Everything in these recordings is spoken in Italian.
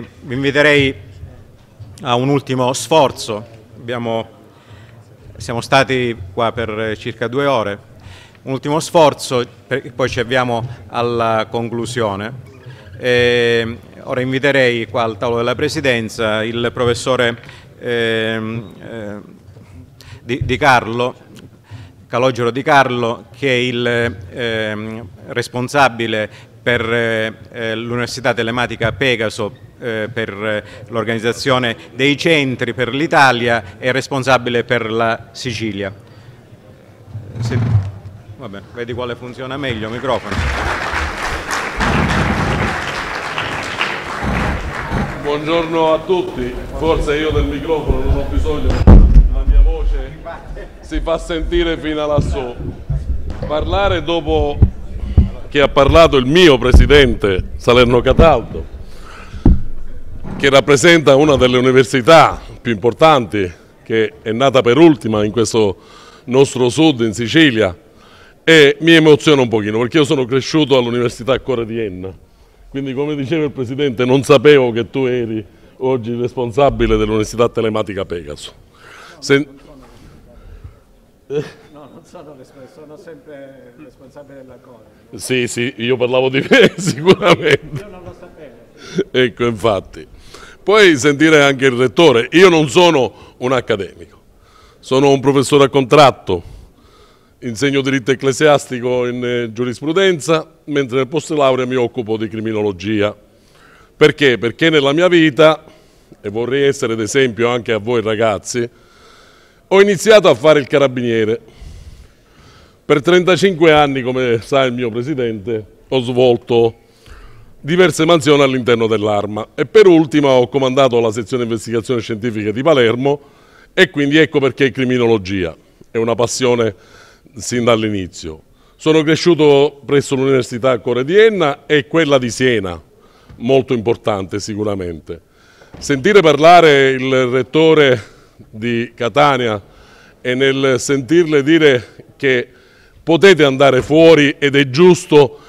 vi inviterei a un ultimo sforzo. Abbiamo, siamo stati qua per circa due ore. Un ultimo sforzo, poi ci avviamo alla conclusione. E ora inviterei qua al tavolo della Presidenza il professore ehm, eh, eh, di, Carlo, Calogero Di Carlo, che è il eh, responsabile per eh, l'Università Telematica Pegaso eh, per eh, l'organizzazione dei centri per l'Italia e responsabile per la Sicilia. Eh, Se... Vabbè, vedi quale funziona meglio microfono. Buongiorno a tutti, forse io del microfono non ho bisogno, la mia voce si fa sentire fino lassù. Parlare dopo che ha parlato il mio presidente Salerno Cataldo che rappresenta una delle università più importanti che è nata per ultima in questo nostro sud, in Sicilia, e mi emoziona un pochino perché io sono cresciuto all'Università Cuore di Enna, quindi come diceva il Presidente non sapevo che tu eri oggi responsabile dell'Università Telematica Pegaso. Se... sono, eh? sono sempre responsabile della Core. Sì, sì, io parlavo di me sicuramente. Io non lo sapevo. Ecco, infatti. Poi sentire anche il rettore. Io non sono un accademico, sono un professore a contratto, insegno diritto ecclesiastico in eh, giurisprudenza, mentre nel post laurea mi occupo di criminologia. Perché? Perché nella mia vita, e vorrei essere d'esempio anche a voi ragazzi, ho iniziato a fare il carabiniere. Per 35 anni, come sa il mio presidente, ho svolto diverse mansioni all'interno dell'Arma e per ultima ho comandato la sezione investigazione scientifica di Palermo e quindi ecco perché criminologia è una passione sin dall'inizio. Sono cresciuto presso l'Università Core di Enna e quella di Siena, molto importante sicuramente. Sentire parlare il rettore di Catania e nel sentirle dire che potete andare fuori ed è giusto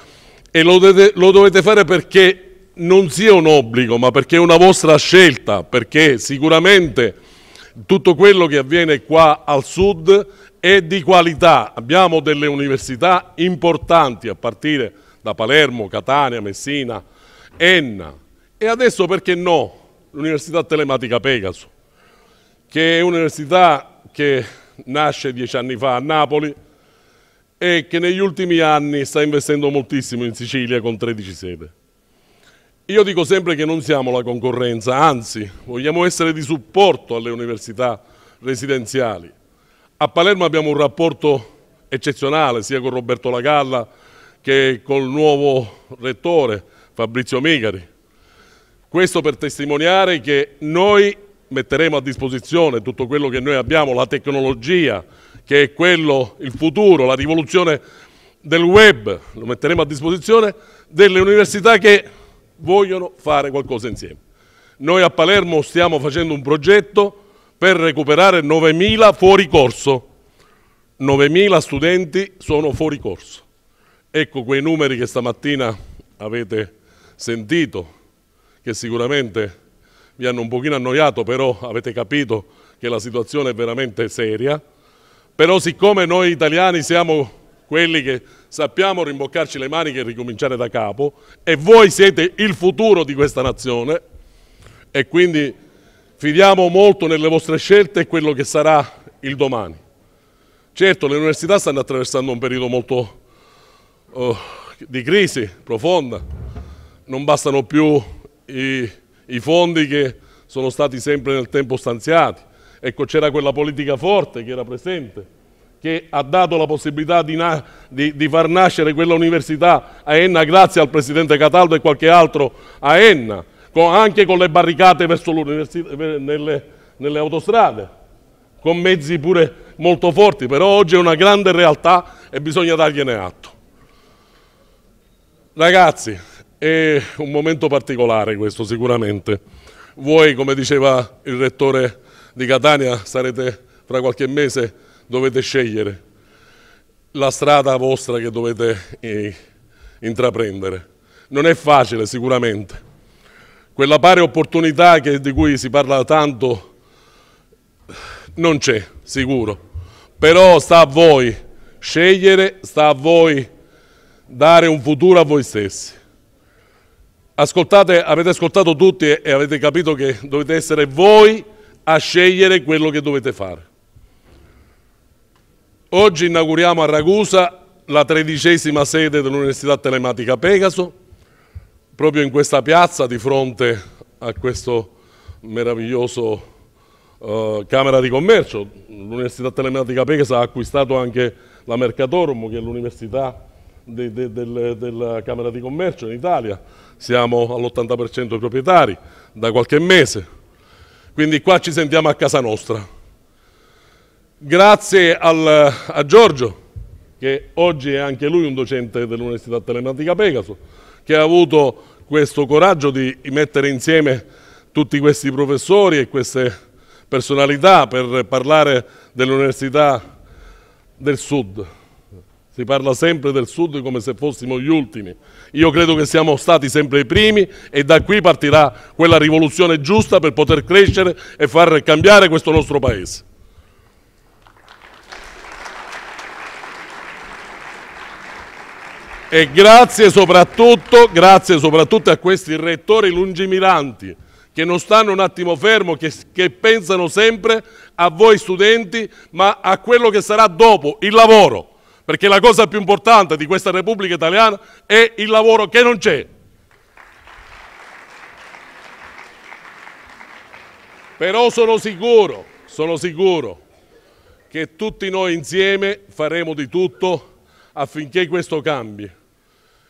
e lo dovete, lo dovete fare perché non sia un obbligo, ma perché è una vostra scelta, perché sicuramente tutto quello che avviene qua al sud è di qualità. Abbiamo delle università importanti a partire da Palermo, Catania, Messina, Enna e adesso perché no l'Università Telematica Pegaso, che è un'università che nasce dieci anni fa a Napoli, e che negli ultimi anni sta investendo moltissimo in Sicilia con 13 sede. Io dico sempre che non siamo la concorrenza, anzi vogliamo essere di supporto alle università residenziali. A Palermo abbiamo un rapporto eccezionale sia con Roberto Lagalla che col nuovo rettore Fabrizio Migari. Questo per testimoniare che noi metteremo a disposizione tutto quello che noi abbiamo, la tecnologia, che è quello, il futuro, la rivoluzione del web, lo metteremo a disposizione, delle università che vogliono fare qualcosa insieme. Noi a Palermo stiamo facendo un progetto per recuperare 9.000 fuori corso. 9.000 studenti sono fuori corso. Ecco quei numeri che stamattina avete sentito, che sicuramente vi hanno un pochino annoiato, però avete capito che la situazione è veramente seria. Però siccome noi italiani siamo quelli che sappiamo rimboccarci le maniche e ricominciare da capo e voi siete il futuro di questa nazione e quindi fidiamo molto nelle vostre scelte e quello che sarà il domani. Certo le università stanno attraversando un periodo molto uh, di crisi profonda, non bastano più i, i fondi che sono stati sempre nel tempo stanziati, Ecco, c'era quella politica forte che era presente, che ha dato la possibilità di, na di, di far nascere quella università a Enna grazie al presidente Cataldo e qualche altro a Enna, con, anche con le barricate verso nelle, nelle autostrade, con mezzi pure molto forti, però oggi è una grande realtà e bisogna dargliene atto. Ragazzi, è un momento particolare questo sicuramente. Voi, come diceva il rettore di Catania sarete fra qualche mese, dovete scegliere la strada vostra che dovete eh, intraprendere. Non è facile sicuramente. Quella pari opportunità che, di cui si parla tanto non c'è, sicuro. Però sta a voi scegliere, sta a voi dare un futuro a voi stessi. Ascoltate, avete ascoltato tutti e avete capito che dovete essere voi a scegliere quello che dovete fare. Oggi inauguriamo a Ragusa la tredicesima sede dell'Università Telematica Pegaso, proprio in questa piazza di fronte a questo meraviglioso eh, Camera di Commercio. L'Università Telematica Pegaso ha acquistato anche la Mercatorum, che è l'università de, de, de, della Camera di Commercio in Italia. Siamo all'80% proprietari da qualche mese quindi qua ci sentiamo a casa nostra. Grazie al, a Giorgio, che oggi è anche lui un docente dell'Università Telematica Pegaso, che ha avuto questo coraggio di mettere insieme tutti questi professori e queste personalità per parlare dell'Università del Sud. Si parla sempre del Sud come se fossimo gli ultimi. Io credo che siamo stati sempre i primi e da qui partirà quella rivoluzione giusta per poter crescere e far cambiare questo nostro Paese. E grazie soprattutto, grazie soprattutto a questi rettori lungimiranti che non stanno un attimo fermo, che, che, pensano sempre a voi studenti, ma a quello che sarà dopo, il lavoro perché la cosa più importante di questa Repubblica italiana è il lavoro che non c'è. Però sono sicuro, sono sicuro che tutti noi insieme faremo di tutto affinché questo cambi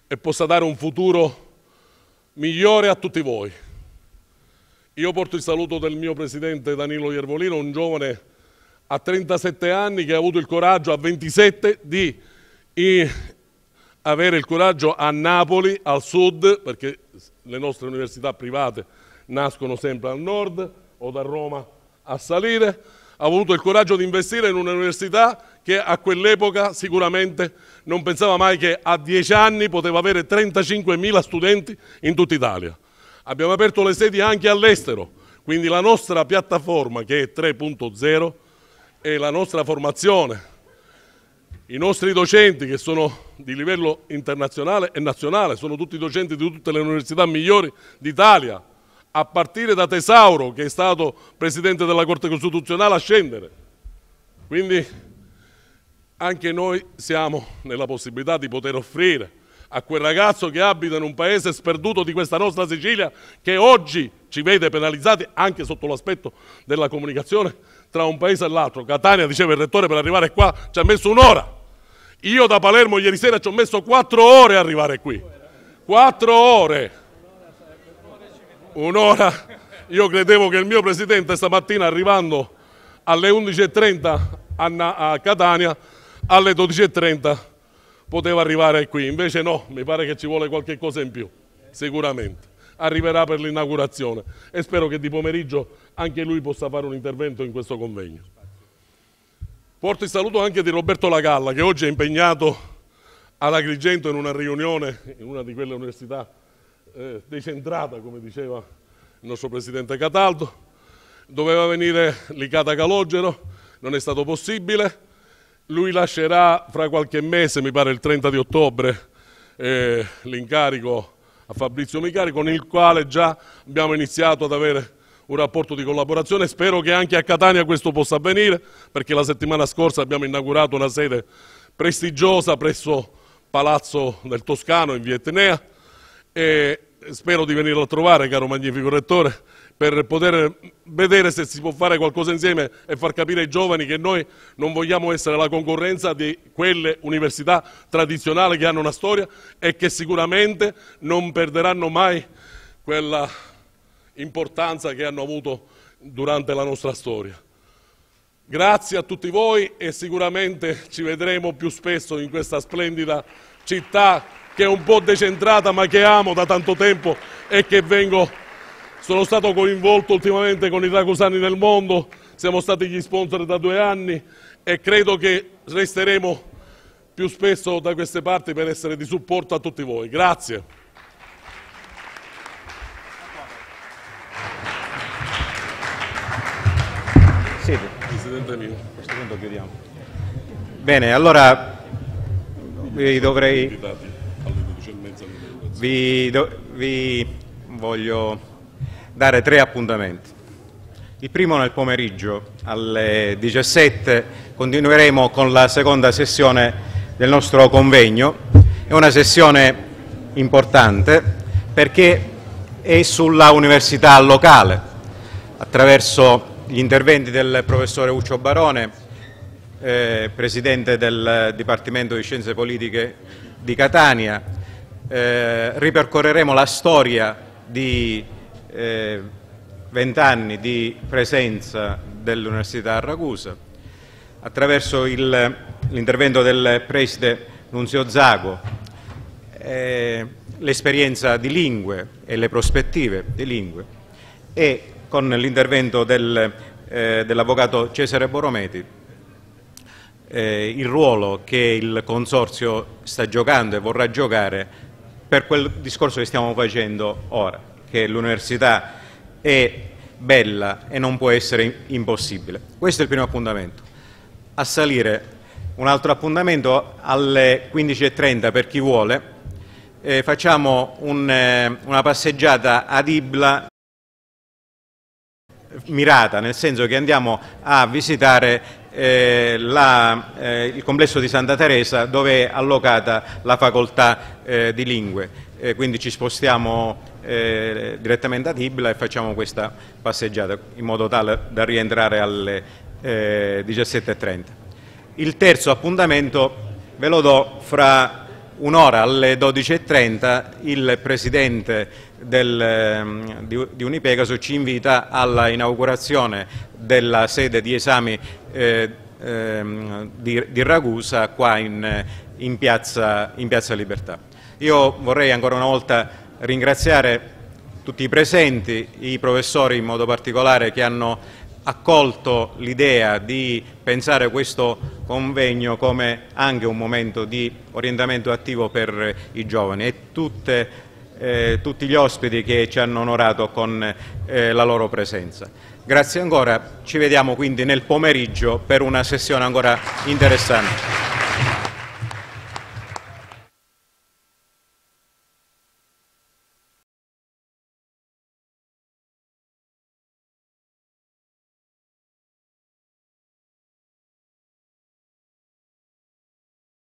e possa dare un futuro migliore a tutti voi. Io porto il saluto del mio presidente Danilo Iervolino, un giovane a 37 anni che ha avuto il coraggio, a 27, di avere il coraggio a Napoli, al sud, perché le nostre università private nascono sempre al nord o da Roma a salire, ha avuto il coraggio di investire in un'università che a quell'epoca sicuramente non pensava mai che a 10 anni poteva avere 35.000 studenti in tutta Italia. Abbiamo aperto le sedi anche all'estero, quindi la nostra piattaforma che è 3.0 è la nostra formazione, i nostri docenti che sono di livello internazionale e nazionale, sono tutti docenti di tutte le università migliori d'Italia, a partire da Tesauro che è stato Presidente della Corte Costituzionale a scendere. Quindi anche noi siamo nella possibilità di poter offrire a quel ragazzo che abita in un paese sperduto di questa nostra Sicilia che oggi ci vede penalizzati anche sotto l'aspetto della comunicazione tra un paese e l'altro. Catania, diceva il rettore, per arrivare qua ci ha messo un'ora. Io da Palermo ieri sera ci ho messo quattro ore a arrivare qui. Quattro ore. Un'ora. Io credevo che il mio presidente stamattina arrivando alle 11.30 a Catania, alle 12.30 poteva arrivare qui, invece no, mi pare che ci vuole qualche cosa in più, sicuramente. Arriverà per l'inaugurazione e spero che di pomeriggio anche lui possa fare un intervento in questo convegno. Porto il saluto anche di Roberto Lagalla che oggi è impegnato ad Agrigento in una riunione, in una di quelle università eh, decentrata, come diceva il nostro presidente Cataldo. Doveva venire Licata Calogero, non è stato possibile lui lascerà fra qualche mese, mi pare il 30 di ottobre, eh, l'incarico a Fabrizio Micari con il quale già abbiamo iniziato ad avere un rapporto di collaborazione. Spero che anche a Catania questo possa avvenire perché la settimana scorsa abbiamo inaugurato una sede prestigiosa presso Palazzo del Toscano in Vietnea e, spero di venirlo a trovare, caro magnifico rettore, per poter vedere se si può fare qualcosa insieme e far capire ai giovani che noi non vogliamo essere la concorrenza di quelle università tradizionali che hanno una storia e che sicuramente non perderanno mai quella importanza che hanno avuto durante la nostra storia. Grazie a tutti voi e sicuramente ci vedremo più spesso in questa splendida città che è un po' decentrata ma che amo da tanto tempo e che vengo, sono stato coinvolto ultimamente con i Ragusani nel mondo, siamo stati gli sponsor da due anni e credo che resteremo più spesso da queste parti per essere di supporto a tutti voi. Grazie. Presidente mio. A questo punto chiudiamo. Bene, allora vi dovrei... Vi, do, vi, voglio dare tre appuntamenti. Il primo nel pomeriggio alle 17 continueremo con la seconda sessione del nostro convegno. È una sessione importante perché è sulla università locale attraverso gli interventi del professore Uccio Barone, eh, presidente del Dipartimento di Scienze Politiche di Catania, eh, ripercorreremo la storia di eh, vent'anni eh, di presenza dell'Università a Ragusa attraverso l'intervento del preside Nunzio Zago, eh, l'esperienza di lingue e le prospettive di lingue e con l'intervento del, eh, dell'avvocato Cesare Borometi eh, il ruolo che il Consorzio sta giocando e vorrà giocare per quel discorso che stiamo facendo ora, che l'università è bella e non può essere impossibile. Questo è il primo appuntamento. A salire un altro appuntamento alle 15.30 per chi vuole. Eh, facciamo un, eh, una passeggiata ad Ibla mirata, nel senso che andiamo a visitare eh, la, eh, il complesso di Santa Teresa dove è allocata la facoltà eh, di lingue. Eh, quindi ci spostiamo eh, direttamente a Tibla e facciamo questa passeggiata in modo tale da rientrare alle 17.30. Il terzo appuntamento ve lo do fra un'ora alle 12.30 il Presidente del, ehm, di, di Unipegaso ci invita alla inaugurazione della sede di esami eh, ehm, di, di, Ragusa qua in, in, piazza, in piazza Libertà. Io vorrei ancora una volta ringraziare tutti i presenti, i professori in modo particolare che hanno accolto l'idea di pensare questo convegno come anche un momento di orientamento attivo per i giovani e tutte eh, tutti gli ospiti che ci hanno onorato con eh, la loro presenza. Grazie ancora, ci vediamo quindi nel pomeriggio per una sessione ancora interessante.